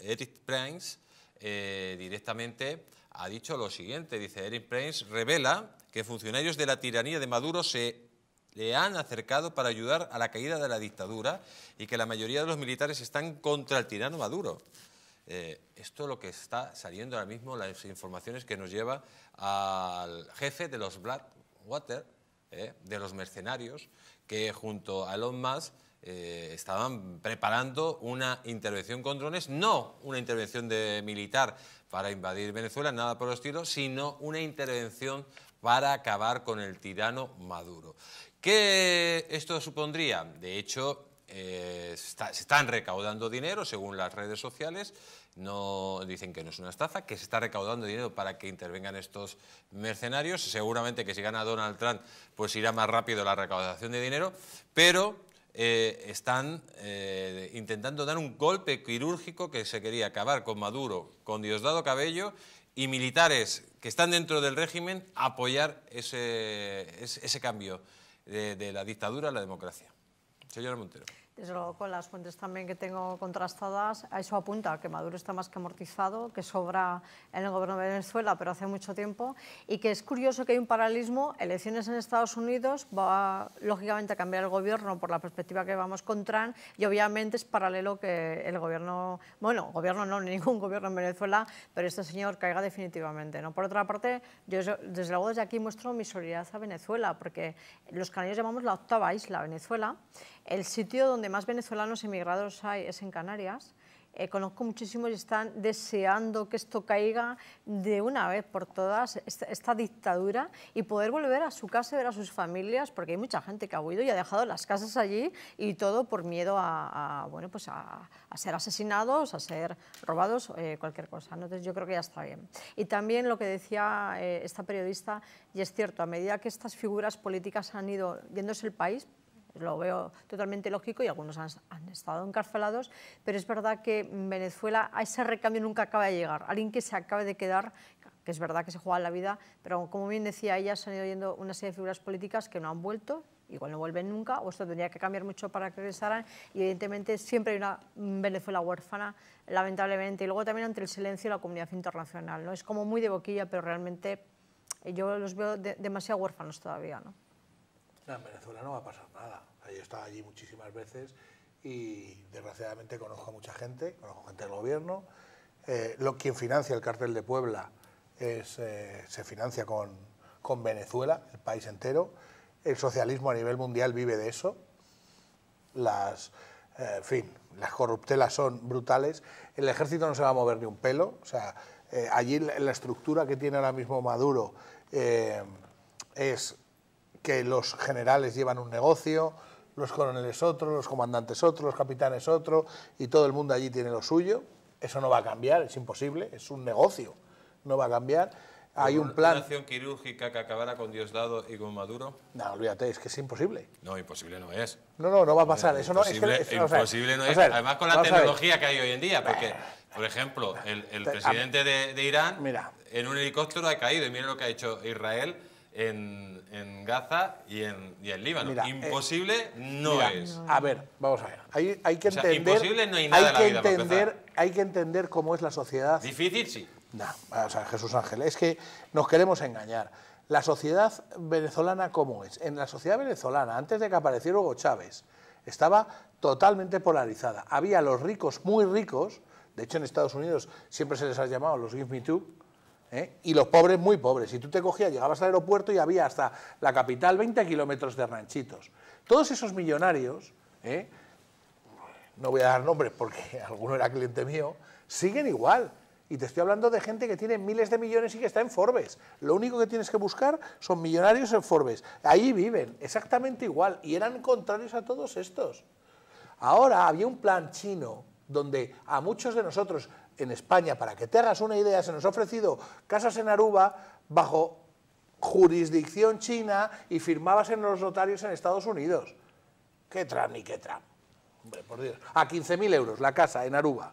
Eric Prince eh, directamente ha dicho lo siguiente, dice Eric Prince revela que funcionarios de la tiranía de Maduro se le han acercado para ayudar a la caída de la dictadura y que la mayoría de los militares están contra el tirano Maduro. Eh, esto es lo que está saliendo ahora mismo, las informaciones que nos lleva al jefe de los Blackwater, eh, de los mercenarios, que junto a Elon Musk eh, estaban preparando una intervención con drones, no una intervención de militar para invadir Venezuela, nada por el estilo, sino una intervención para acabar con el tirano Maduro. ¿Qué esto supondría? De hecho, eh, se están recaudando dinero según las redes sociales, no dicen que no es una estafa, que se está recaudando dinero para que intervengan estos mercenarios, seguramente que si gana Donald Trump pues irá más rápido la recaudación de dinero, pero eh, están eh, intentando dar un golpe quirúrgico que se quería acabar con Maduro, con Diosdado Cabello y militares que están dentro del régimen apoyar ese, cambio de, de la dictadura a la democracia. Señora Montero. Desde luego, con las fuentes también que tengo contrastadas, a eso apunta, que Maduro está más que amortizado, que sobra en el gobierno de Venezuela, pero hace mucho tiempo, y que es curioso que hay un paralelismo, elecciones en Estados Unidos, va lógicamente a cambiar el gobierno por la perspectiva que vamos con Trump, y obviamente es paralelo que el gobierno, bueno, gobierno no, ningún gobierno en Venezuela, pero este señor caiga definitivamente. ¿no? Por otra parte, yo desde luego desde aquí muestro mi solidaridad a Venezuela, porque los canarios llamamos la octava isla, Venezuela, el sitio donde más venezolanos emigrados hay es en Canarias. Eh, conozco muchísimos y están deseando que esto caiga de una vez por todas, esta, dictadura, y poder volver a su casa ver a sus familias, porque hay mucha gente que ha huido y ha dejado las casas allí y todo por miedo a, bueno, pues a, ser asesinados, a ser robados, eh, cualquier cosa. Entonces yo creo que ya está bien. Y también lo que decía eh, esta periodista, y es cierto, a medida que estas figuras políticas han ido yéndose el país, lo veo totalmente lógico y algunos han, estado encarcelados, pero es verdad que en Venezuela a ese recambio nunca acaba de llegar. Alguien que se acabe de quedar que es verdad que se juega la vida, pero como bien decía ella, se han ido yendo una serie de figuras políticas que no han vuelto, igual no vuelven nunca, o esto tendría que cambiar mucho para que regresaran, y evidentemente siempre hay una Venezuela huérfana, lamentablemente, y luego también ante el silencio de la comunidad internacional, ¿no? es como muy de boquilla, pero realmente yo los veo demasiado huérfanos todavía. ¿no? en Venezuela no va a pasar nada. yo he estado allí muchísimas veces y desgraciadamente conozco a mucha gente, conozco gente del gobierno. Eh, lo, quien financia el cartel de Puebla eh, se financia con, Venezuela, el país entero. El socialismo a nivel mundial vive de eso. Las, eh, fin, las corruptelas son brutales. El ejército no se va a mover ni un pelo. O sea, allí la, la, estructura que tiene ahora mismo Maduro es que los generales llevan un negocio, los coroneles otro, los comandantes otro, los capitanes otro, y todo el mundo allí tiene lo suyo. Eso no va a cambiar, es imposible, es un negocio, no va a cambiar. Hay un plan. ¿Una operación quirúrgica que acabara con Diosdado y con Maduro? No, olvídate, es que es imposible. No, imposible no es. No, no, no va a pasar. Eh, eso no es. Que, imposible no es. Además, con la tecnología que hay hoy en día, porque, por ejemplo, el, presidente de, de Irán mira. en un helicóptero ha caído y mira lo que ha hecho Israel en, en Gaza y en, y Líbano. Eh, imposible no es. A ver, vamos a ver. Hay, que entender. no hay nada que hay que entender cómo es la sociedad. Difícil, sí. No, o Jesús Ángel, es que nos queremos engañar. La sociedad venezolana, ¿cómo es? En la sociedad venezolana, antes de que apareciera Hugo Chávez, estaba totalmente polarizada. Había los ricos muy ricos, de hecho en Estados Unidos siempre se les ha llamado los Give Me Two, ¿eh? y los pobres muy pobres. y tú te cogías, llegabas al aeropuerto y había hasta la capital 20 kilómetros de ranchitos. Todos esos millonarios, ¿eh? no voy a dar nombres porque alguno era cliente mío, siguen igual. Y te estoy hablando de gente que tiene miles de millones y que está en Forbes. Lo único que tienes que buscar son millonarios en Forbes. Ahí viven, exactamente igual. Y eran contrarios a todos estos. Ahora había un plan chino donde a muchos de nosotros en España, para que te hagas una idea, se nos ha ofrecido casas en Aruba bajo jurisdicción china y firmabas en los notarios en Estados Unidos. ¿Qué tram ni qué tram? Hombre, por Dios. A 15.000 euros la casa en Aruba.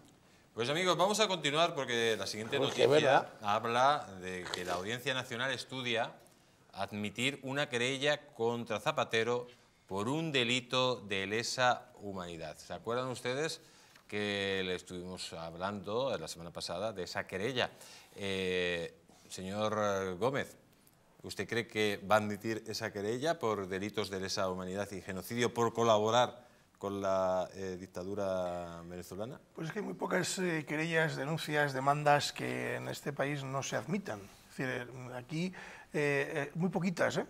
Pues amigos, vamos a continuar porque la siguiente noticia habla de que la Audiencia Nacional estudia admitir una querella contra Zapatero por un delito de lesa humanidad. ¿Se acuerdan ustedes que le estuvimos hablando la semana pasada de esa querella. Eh, señor Gómez, ¿usted cree que va a admitir esa querella por delitos de lesa humanidad y genocidio por colaborar con la eh, dictadura venezolana? Pues es que hay muy pocas eh, querellas, denuncias, demandas que en este país no se admitan. Es decir, aquí eh, eh, muy poquitas. ¿eh?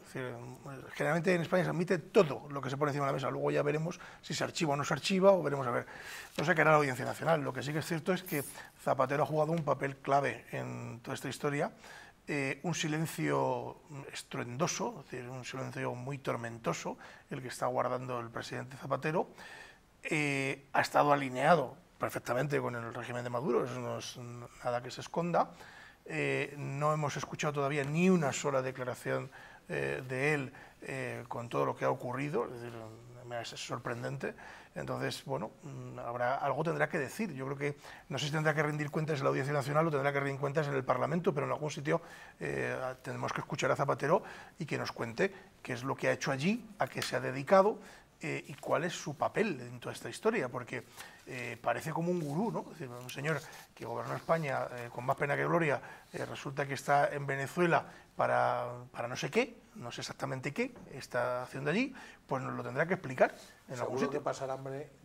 generalmente en España se admite todo lo que se pone encima de la mesa. Luego ya veremos si se archiva o no se archiva, o veremos a ver. No sé qué hará la Audiencia Nacional. Lo que sí que es cierto es que Zapatero ha jugado un papel clave en toda esta historia. un silencio estruendoso, un silencio muy tormentoso, el que está guardando el presidente Zapatero, ha estado alineado perfectamente con el régimen de Maduro, eso no es nada que se esconda, eh, no hemos escuchado todavía ni una sola declaración eh, de él eh, con todo lo que ha ocurrido, es, sorprendente. Entonces, bueno, mm, habrá, algo tendrá que decir. Yo creo que no sé si tendrá que rendir cuentas en la Audiencia Nacional o tendrá que rendir cuentas en el Parlamento, pero en algún sitio tendremos que escuchar a Zapatero y que nos cuente qué es lo que ha hecho allí, a qué se ha dedicado, eh, y cuál es su papel en toda esta historia, porque eh, parece como un gurú, ¿no? un señor que gobernó España eh, con más pena que gloria, resulta que está en Venezuela para, no sé qué, no sé exactamente qué está haciendo allí, pues nos lo tendrá que explicar en Seguro algún sitio. hambre